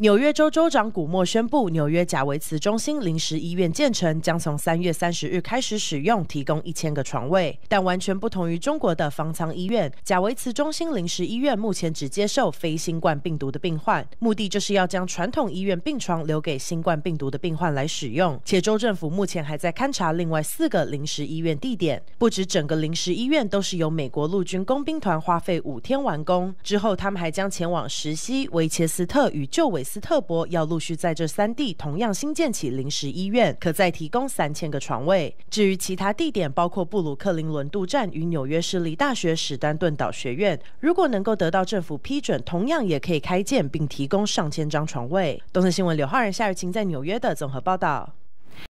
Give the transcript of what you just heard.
纽约州州长古默宣布，纽约贾维茨中心临时医院建成，将从三月三十日开始使用，提供一千个床位。但完全不同于中国的方舱医院，贾维茨中心临时医院目前只接受非新冠病毒的病患，目的就是要将传统医院病床留给新冠病毒的病患来使用。且州政府目前还在勘察另外四个临时医院地点。不止整个临时医院都是由美国陆军工兵团花费五天完工，之后他们还将前往石溪、维切斯特与旧韦。斯特伯要陆续在这三地同样新建起临时医院，可再提供三千个床位。至于其他地点，包括布鲁克林轮渡站与纽约市立大学史丹顿岛学院，如果能够得到政府批准，同样也可以开建并提供上千张床位。东森新闻刘浩然、夏玉晴在纽约的综合报道。